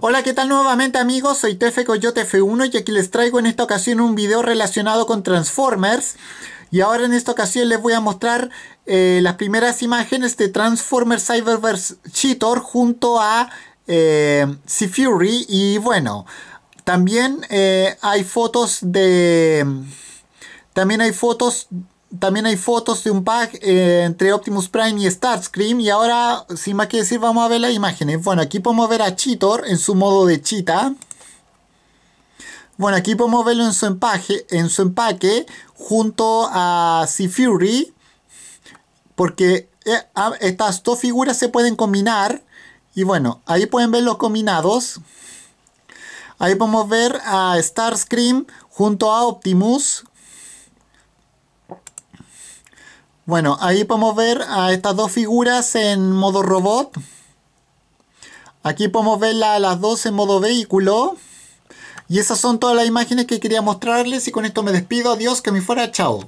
Hola, ¿qué tal nuevamente amigos? Soy Tefe Coyote F1 y aquí les traigo en esta ocasión un video relacionado con Transformers. Y ahora en esta ocasión les voy a mostrar eh, las primeras imágenes de Transformers Cyberverse Cheetor junto a eh, fury Y bueno, también eh, hay fotos de... También hay fotos también hay fotos de un pack eh, entre Optimus Prime y Starscream. Y ahora, sin más que decir, vamos a ver las imágenes. Bueno, aquí podemos ver a Cheetor en su modo de Cheetah Bueno, aquí podemos verlo en su empaque, en su empaque junto a Sea Fury. Porque eh, ah, estas dos figuras se pueden combinar. Y bueno, ahí pueden ver los combinados. Ahí podemos ver a Starscream junto a Optimus Bueno, ahí podemos ver a estas dos figuras en modo robot. Aquí podemos verla a las dos en modo vehículo. Y esas son todas las imágenes que quería mostrarles y con esto me despido. Adiós, que me fuera, chao.